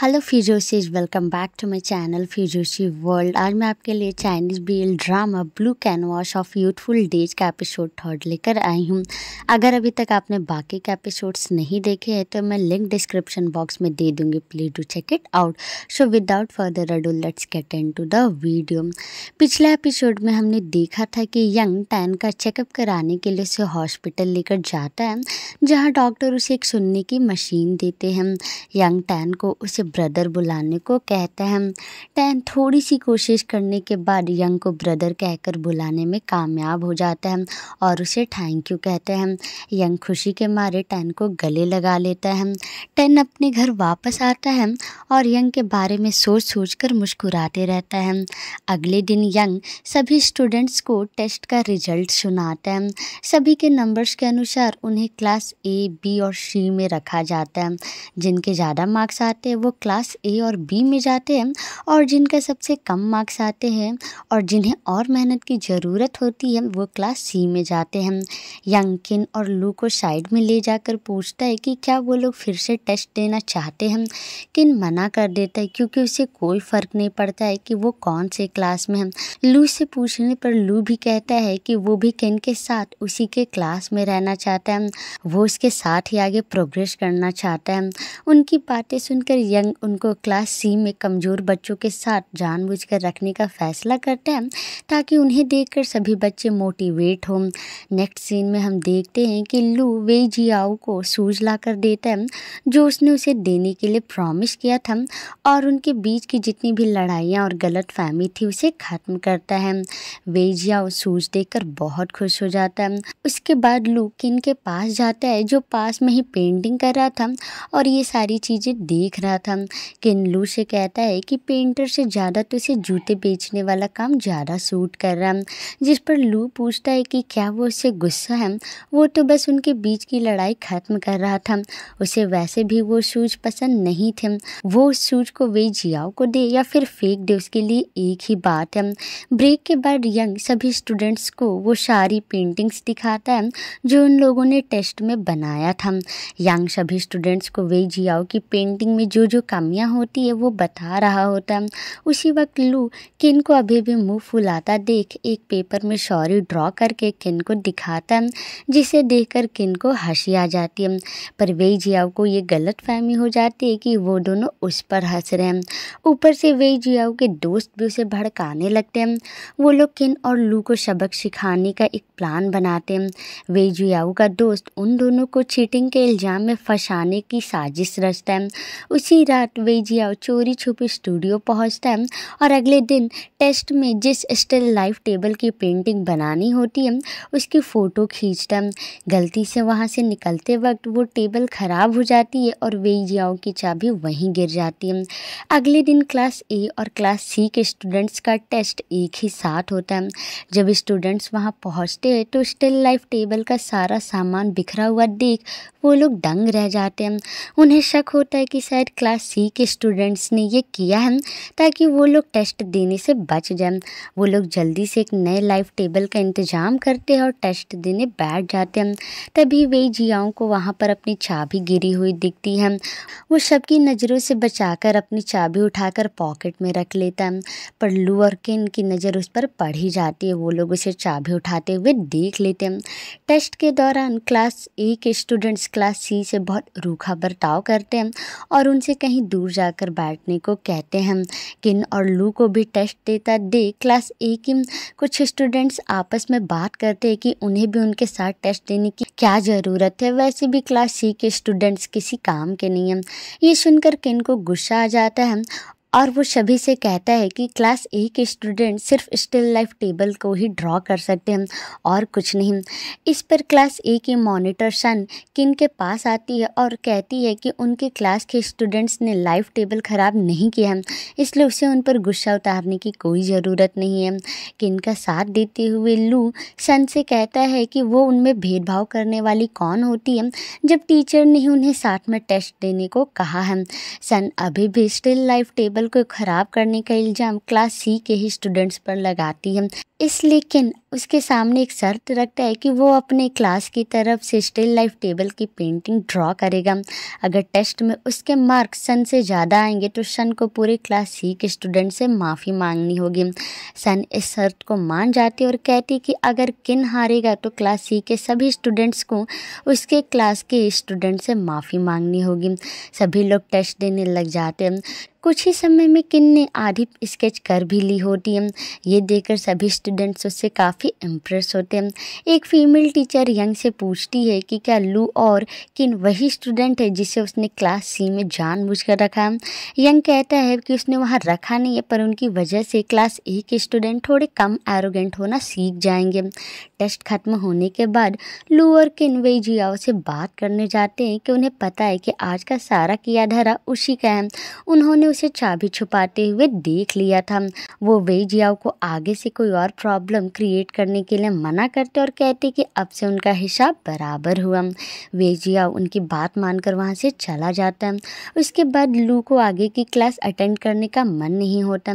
hello fujoshis welcome back to my channel Fujoshi world आज मैं आपके लिए Chinese BL drama Blue Canvas of Youthful Days का episode third लेकर आई हूँ अगर अभी तक आपने बाकी के एपिसोड्स नहीं देखे हैं तो मैं लिंक डिस्क्रिप्शन बॉक्स में दे दूँगी please do check it out so without further ado let's get into the video पिछले एपिसोड में हमने देखा था कि यंग टैन का चेकअप कराने के लिए उसे हॉस्पिटल लेकर जाता है जहाँ डॉक्टर उसे एक सुनने की मशीन देते हैं यंग टैन को उसे ब्रदर बुलाने को कहता है टैन थोड़ी सी कोशिश करने के बाद यंग को ब्रदर कहकर बुलाने में कामयाब हो जाता है और उसे थैंक यू कहते हैं यंग खुशी के मारे टैन को गले लगा लेता है टैन अपने घर वापस आता है और यंग के बारे में सोच सोच कर मुस्कुराते रहता है अगले दिन यंग सभी स्टूडेंट्स को टेस्ट का रिजल्ट सुनाते हैं सभी के नंबर्स के अनुसार उन्हें क्लास ए बी और सी में रखा जाता है जिनके ज़्यादा मार्क्स आते हैं वो लोग क्लास ए और बी में जाते हैं और जिनका सबसे कम मार्क्स आते हैं और जिन्हें और मेहनत की ज़रूरत होती है वो क्लास सी में जाते हैं यंकिन और लू को साइड में ले जाकर पूछता है कि क्या वो लोग फिर से टेस्ट देना चाहते हैं किन मना कर देता है क्योंकि उसे कोई फ़र्क नहीं पड़ता है कि वो कौन से क्लास में है लू से पूछने पर लू भी कहता है कि वो भी किन के साथ उसी के क्लास में रहना चाहता है वो उसके साथ ही आगे प्रोग्रेस करना चाहता है उनकी बातें सुनकर यंग संग उनको क्लास सी में कमज़ोर बच्चों के साथ जानबूझकर रखने का फैसला करते हैं ताकि उन्हें देखकर सभी बच्चे मोटिवेट हों नेक्स्ट सीन में हम देखते हैं कि लू वे जियाओ को सूज ला कर देता है जो उसने उसे देने के लिए प्रॉमिस किया था और उनके बीच की जितनी भी लड़ाइयाँ और गलत फहमी थी उसे ख़त्म करता है वे जियाओ देख देखकर बहुत खुश हो जाता है उसके बाद लू किन के पास जाता है जो पास में ही पेंटिंग कर रहा था और ये सारी चीज़ें देख रहा था किन लू से कहता है कि पेंटर से ज़्यादा तो इसे जूते बेचने वाला काम ज़्यादा सूट कर रहा है जिस पर लू पूछता है कि क्या वो उससे गुस्सा है वो तो बस उनके बीच की लड़ाई ख़त्म कर रहा था उसे वैसे भी वो शूज पसंद नहीं थे वो उस शूज को वे जियाओ को दे या फिर फेंक दे उसके लिए एक ही बात है ब्रेक के बाद यंग सभी स्टूडेंट्स को वो सारी पेंटिंग्स दिखाता है जो उन लोगों ने टेस्ट में बनाया था यंग सभी स्टूडेंट्स को वे जियाओ की पेंटिंग में जो जो कमियां होती है वो बता रहा होता उसी वक्त लू किन को अभी भी मुंह फुलाता देख एक पेपर में शौरी ड्रॉ करके किन को दिखाता जिसे देखकर किन को हंसी आ जाती है पर वे जियाओ को ये गलत फहमी हो जाती है कि वो दोनों उस पर हंस रहे हैं ऊपर से वे जियाओ के दोस्त भी उसे भड़काने लगते हैं वो लोग किन और लू को सबक सिखाने का एक प्लान बनाते हैं वे जियाओ का दोस्त उन दोनों को चीटिंग के इल्ज़ाम में फंसाने की साजिश रचता है उसी साथ वेजियाओ चोरी छुपी स्टूडियो पहुंचता है और अगले दिन टेस्ट में जिस स्टिल लाइफ टेबल की पेंटिंग बनानी होती है उसकी फ़ोटो खींचता है गलती से वहाँ से निकलते वक्त वो टेबल ख़राब हो जाती है और वेजियाओं की चाबी वहीं गिर जाती है अगले दिन क्लास ए और क्लास सी के स्टूडेंट्स का टेस्ट एक ही साथ होता है जब स्टूडेंट्स वहाँ पहुँचते हैं तो स्टिल लाइफ टेबल का सारा सामान बिखरा हुआ देख वो लोग दंग रह जाते हैं उन्हें शक होता है कि शायद क्लास सी के स्टूडेंट्स ने ये किया है ताकि वो लोग टेस्ट देने से बच जाएं वो लोग जल्दी से एक नए लाइफ टेबल का इंतजाम करते हैं और टेस्ट देने बैठ जाते हैं तभी वे जियाओं को वहाँ पर अपनी चाबी गिरी हुई दिखती है वो सबकी नज़रों से बचाकर अपनी चाबी उठाकर पॉकेट में रख लेता है पर लू और किन की नज़र उस पर पड़ ही जाती है वो लोग उसे चाबी उठाते हुए देख लेते हैं टेस्ट के दौरान क्लास ए के स्टूडेंट्स क्लास सी से बहुत रूखा बर्ताव करते हैं और उनसे कहीं दूर जाकर बैठने को कहते हैं किन और लू को भी टेस्ट देता देख क्लास ए की कुछ स्टूडेंट्स आपस में बात करते हैं कि उन्हें भी उनके साथ टेस्ट देने की क्या ज़रूरत है वैसे भी क्लास सी के स्टूडेंट्स किसी काम के नहीं हैं ये सुनकर किन को गुस्सा आ जाता है और वो सभी से कहता है कि क्लास ए के स्टूडेंट सिर्फ स्टिल लाइफ टेबल को ही ड्रॉ कर सकते हैं और कुछ नहीं इस पर क्लास ए की मॉनिटर सन किन के पास आती है और कहती है कि उनके क्लास के स्टूडेंट्स ने लाइफ टेबल ख़राब नहीं किया है इसलिए उसे उन पर गुस्सा उतारने की कोई ज़रूरत नहीं है किन का साथ देते हुए लू सन से कहता है कि वो उनमें भेदभाव करने वाली कौन होती है जब टीचर ने उन्हें साथ में टेस्ट देने को कहा है सन अभी भी स्टिल लाइफ टेबल माहौल को ख़राब करने का इल्ज़ाम क्लास सी के ही स्टूडेंट्स पर लगाती है इस लेकिन उसके सामने एक शर्त रखता है कि वो अपने क्लास की तरफ से स्टिल लाइफ टेबल की पेंटिंग ड्रॉ करेगा अगर टेस्ट में उसके मार्क्स सन से ज़्यादा आएंगे तो सन को पूरे क्लास सी के स्टूडेंट से माफ़ी मांगनी होगी सन इस शर्त को मान जाती है और कहती कि अगर किन हारेगा तो क्लास सी के सभी स्टूडेंट्स को उसके क्लास के स्टूडेंट से माफ़ी मांगनी होगी सभी लोग टेस्ट देने लग जाते हैं कुछ ही समय में किन ने आधी स्केच कर भी ली होती है ये देखकर सभी स्टूडेंट्स उससे काफ़ी इम्प्रेस होते हैं एक फीमेल टीचर यंग से पूछती है कि क्या लू और किन वही स्टूडेंट है जिसे उसने क्लास सी में जान रखा यंग कहता है कि उसने वहाँ रखा नहीं है पर उनकी वजह से क्लास ए के स्टूडेंट थोड़े कम एरोगेंट होना सीख जाएंगे टेस्ट खत्म होने के बाद लू और किन वे जियाओ से बात करने जाते हैं कि उन्हें पता है कि आज का सारा किया धरा उसी का है उन्होंने उसे चाबी छुपाते हुए देख लिया था वो वेजियाओ को आगे से कोई और प्रॉब्लम क्रिएट करने के लिए मना करते और कहते कि अब से उनका हिसाब बराबर हुआ वेजियाओ उनकी बात मानकर वहाँ से चला जाता है उसके बाद लू को आगे की क्लास अटेंड करने का मन नहीं होता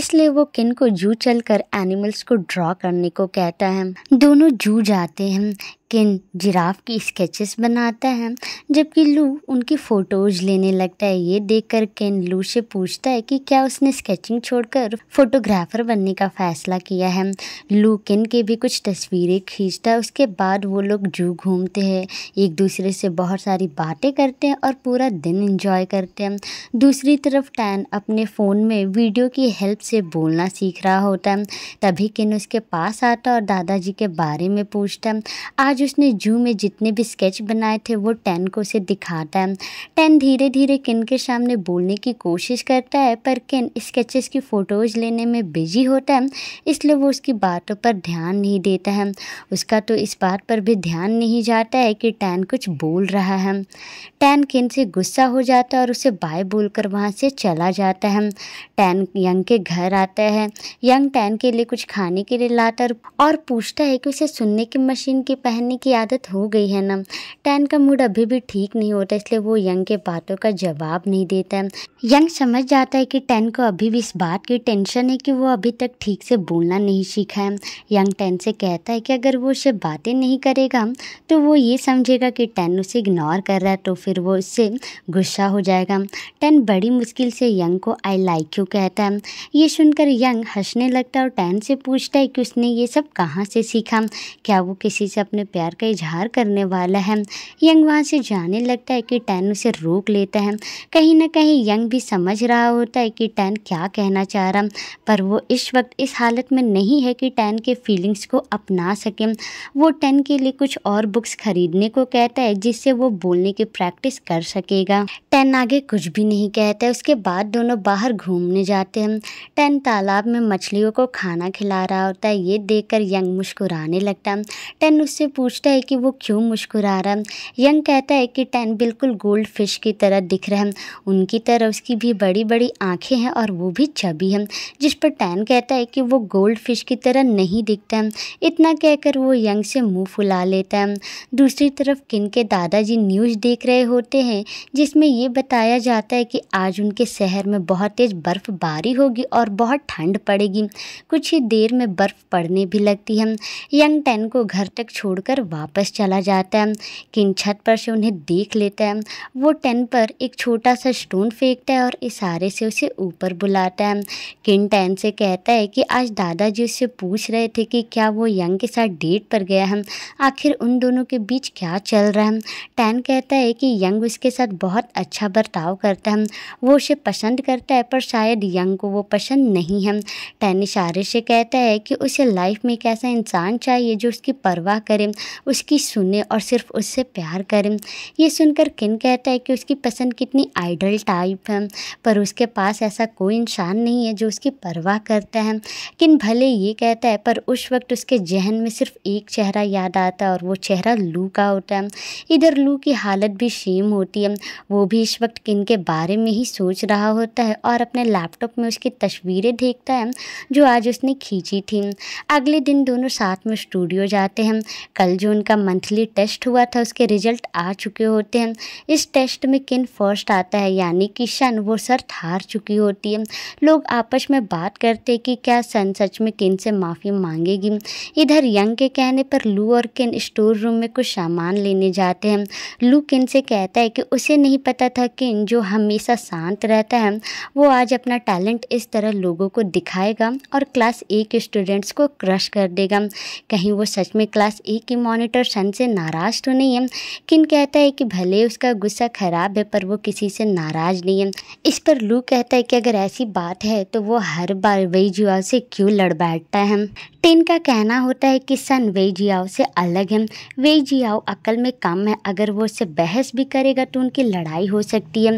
इसलिए वो किन को जू चल एनिमल्स को ड्रॉ करने को कहता है दोनों जू जाते हैं किन जिराफ की स्केचेस बनाता है जबकि लू उनकी फ़ोटोज़ लेने लगता है ये देखकर किन लू से पूछता है कि क्या उसने स्केचिंग छोड़कर फोटोग्राफर बनने का फ़ैसला किया है लू किन के भी कुछ तस्वीरें खींचता है उसके बाद वो लोग जू घूमते हैं एक दूसरे से बहुत सारी बातें करते हैं और पूरा दिन इंजॉय करते हैं दूसरी तरफ टैन अपने फ़ोन में वीडियो की हेल्प से बोलना सीख रहा होता है तभी किन उसके पास आता और दादाजी के बारे में पूछता है आज उसने जू में जितने भी स्केच बनाए थे वो टेन को उसे दिखाता है टेन धीरे धीरे किन के सामने बोलने की कोशिश करता है पर किन स्केचेस की फ़ोटोज़ लेने में बिजी होता है इसलिए वो उसकी बातों पर ध्यान नहीं देता है उसका तो इस बात पर भी ध्यान नहीं जाता है कि टैन कुछ बोल रहा है टैन किन से गुस्सा हो जाता है और उसे बाय बोलकर वहाँ से चला जाता है टैन यंग के घर आता है यंग टैन के लिए कुछ खाने के लिए लाता और पूछता है कि उसे सुनने की मशीन के पहन करने की आदत हो गई है ना टैन का मूड अभी भी ठीक नहीं होता इसलिए वो यंग के बातों का जवाब नहीं देता है यंग समझ जाता है कि टैन को अभी भी इस बात की टेंशन है कि वो अभी तक ठीक से बोलना नहीं सीखा है यंग टैन से कहता है कि अगर वो उससे बातें नहीं करेगा तो वो ये समझेगा कि टैन उसे इग्नोर कर रहा है तो फिर वो उससे गुस्सा हो जाएगा टैन बड़ी मुश्किल से यंग को आई लाइक यू कहता है ये सुनकर यंग हंसने लगता है और टैन से पूछता है कि उसने ये सब कहाँ से सीखा क्या वो किसी से अपने प्यार प्यार का इजहार करने वाला है यंग वहाँ से जाने लगता है कि टैन उसे रोक लेता है कहीं ना कहीं यंग भी समझ रहा होता है कि टैन क्या कहना चाह रहा पर वो इस वक्त इस हालत में नहीं है कि टैन के फीलिंग्स को अपना सके वो टैन के लिए कुछ और बुक्स खरीदने को कहता है जिससे वो बोलने की प्रैक्टिस कर सकेगा टैन आगे कुछ भी नहीं कहता है उसके बाद दोनों बाहर घूमने जाते हैं टैन तालाब में मछलियों को खाना खिला रहा होता है ये देखकर यंग मुस्कुराने लगता है टैन उससे पूछता है कि वो क्यों मुस्कुरा रहा है यंग कहता है कि टैन बिल्कुल गोल्ड फिश की तरह दिख रहा है उनकी तरह उसकी भी बड़ी बड़ी आँखें हैं और वो भी छबी है जिस पर टैन कहता है कि वो गोल्ड फिश की तरह नहीं दिखता है इतना कहकर वो यंग से मुंह फुला लेता है दूसरी तरफ किन के दादाजी न्यूज़ देख रहे होते हैं जिसमें ये बताया जाता है कि आज उनके शहर में बहुत तेज़ बर्फ़बारी होगी और बहुत ठंड पड़ेगी कुछ ही देर में बर्फ़ पड़ने भी लगती है यंग टैन को घर तक छोड़कर कर वापस चला जाता है किन छत पर से उन्हें देख लेता है वो टेन पर एक छोटा सा स्टोन फेंकता है और इशारे से उसे ऊपर बुलाता है किन टेन से कहता है कि आज दादाजी उससे पूछ रहे थे कि क्या वो यंग के साथ डेट पर गया है आखिर उन दोनों के बीच क्या चल रहा है टैन कहता है कि यंग उसके साथ बहुत अच्छा बर्ताव करता है वो उसे पसंद करता है पर शायद यंग को वो पसंद नहीं है टैन इशारे से कहता है कि उसे लाइफ में एक ऐसा इंसान चाहिए जो उसकी परवाह करे उसकी सुने और सिर्फ उससे प्यार करें ये सुनकर किन कहता है कि उसकी पसंद कितनी आइडल टाइप है पर उसके पास ऐसा कोई इंसान नहीं है जो उसकी परवाह करता है किन भले ये कहता है पर उस वक्त उसके जहन में सिर्फ एक चेहरा याद आता है और वो चेहरा लू का होता है इधर लू की हालत भी सेम होती है वो भी इस वक्त किन के बारे में ही सोच रहा होता है और अपने लैपटॉप में उसकी तस्वीरें देखता है जो आज उसने खींची थी अगले दिन दोनों साथ में स्टूडियो जाते हैं कल कल जो उनका मंथली टेस्ट हुआ था उसके रिजल्ट आ चुके होते हैं इस टेस्ट में किन फर्स्ट आता है यानी कि शन वो सर हार चुकी होती है लोग आपस में बात करते कि क्या सन सच में किन से माफ़ी मांगेगी इधर यंग के कहने पर लू और किन स्टोर रूम में कुछ सामान लेने जाते हैं लू किन से कहता है कि उसे नहीं पता था किन जो हमेशा शांत रहता है वो आज अपना टैलेंट इस तरह लोगों को दिखाएगा और क्लास ए के स्टूडेंट्स को क्रश कर देगा कहीं वो सच में क्लास ए की मॉनिटर सन से नाराज़ तो नहीं है किन कहता है कि भले उसका गुस्सा ख़राब है पर वो किसी से नाराज़ नहीं है इस पर लू कहता है कि अगर ऐसी बात है तो वो हर बार वेजुआ से क्यों लड़ बैठता है टिन का कहना होता है कि सन जियाओ से अलग है जियाओ अकल में कम है अगर वो उससे बहस भी करेगा तो उनकी लड़ाई हो सकती है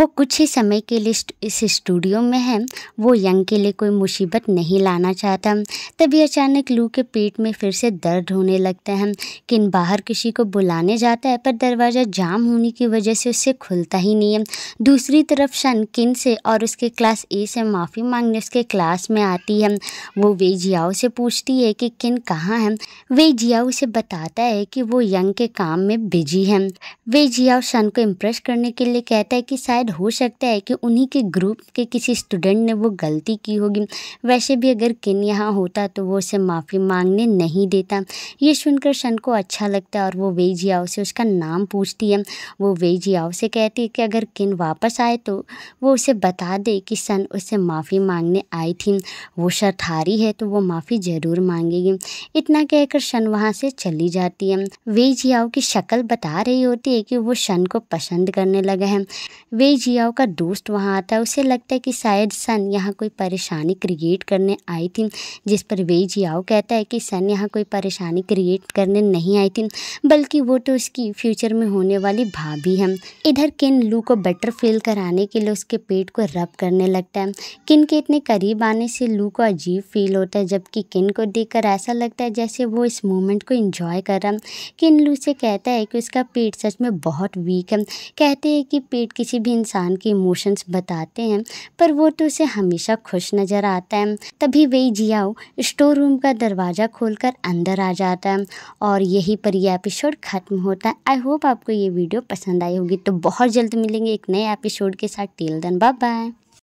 वो कुछ ही समय के लिए इस स्टूडियो में है वो यंग के लिए कोई मुसीबत नहीं लाना चाहता तभी अचानक लू के पेट में फिर से दर्द होने लगता है हम किन बाहर किसी को बुलाने जाता है पर दरवाज़ा जाम होने की वजह से उससे खुलता ही नहीं है दूसरी तरफ शन किन से और उसके क्लास ए से माफ़ी मांगने उसके क्लास में आती है वो वे जियाओ से पूछती है कि किन कहाँ है वे जियाओ उसे बताता है कि वो यंग के काम में बिजी है वे जियाओ शन को इम्प्रेस करने के लिए कहता है कि शायद हो सकता है कि उन्हीं के ग्रुप के किसी स्टूडेंट ने वो गलती की होगी वैसे भी अगर किन यहाँ होता तो वो उसे माफ़ी मांगने नहीं देता ये सुनकर सन को अच्छा लगता है और वो वे याओ से उसका नाम पूछती है वो वे याओ से कहती है कि अगर किन वापस आए तो वो उसे बता दे कि सन उससे माफ़ी मांगने आई थी वो हारी है तो वो माफ़ी ज़रूर मांगेगी इतना कहकर सन वहाँ से चली जाती है वे जियाओ की शक्ल बता रही होती है कि वो सन को पसंद करने लगा है वे जियाओ का दोस्त वहाँ आता है उसे लगता है कि शायद सन यहाँ कोई परेशानी क्रिएट करने आई थी जिस पर वे जियाओ कहता है कि सन यहाँ कोई परेशानी क्रिएट कर करने नहीं आई थी बल्कि वो तो उसकी फ्यूचर में होने वाली भाभी है इधर किन लू को बेटर फील कराने के लिए उसके पेट को रब करने लगता है किन के इतने करीब आने से लू को अजीब फील होता है जबकि किन को देखकर ऐसा लगता है जैसे वो इस मोमेंट को इंजॉय कर रहा है किन लू से कहता है कि उसका पेट सच में बहुत वीक है कहते हैं कि पेट किसी भी इंसान के इमोशंस बताते हैं पर वो तो उसे हमेशा खुश नज़र आता है तभी वही जियाओ स्टोर रूम का दरवाज़ा खोलकर अंदर आ जाता है और यही पर यह एपिसोड ख़त्म होता है आई होप आपको ये वीडियो पसंद आई होगी तो बहुत जल्द मिलेंगे एक नए एपिसोड के साथ टेल देन बाय बाय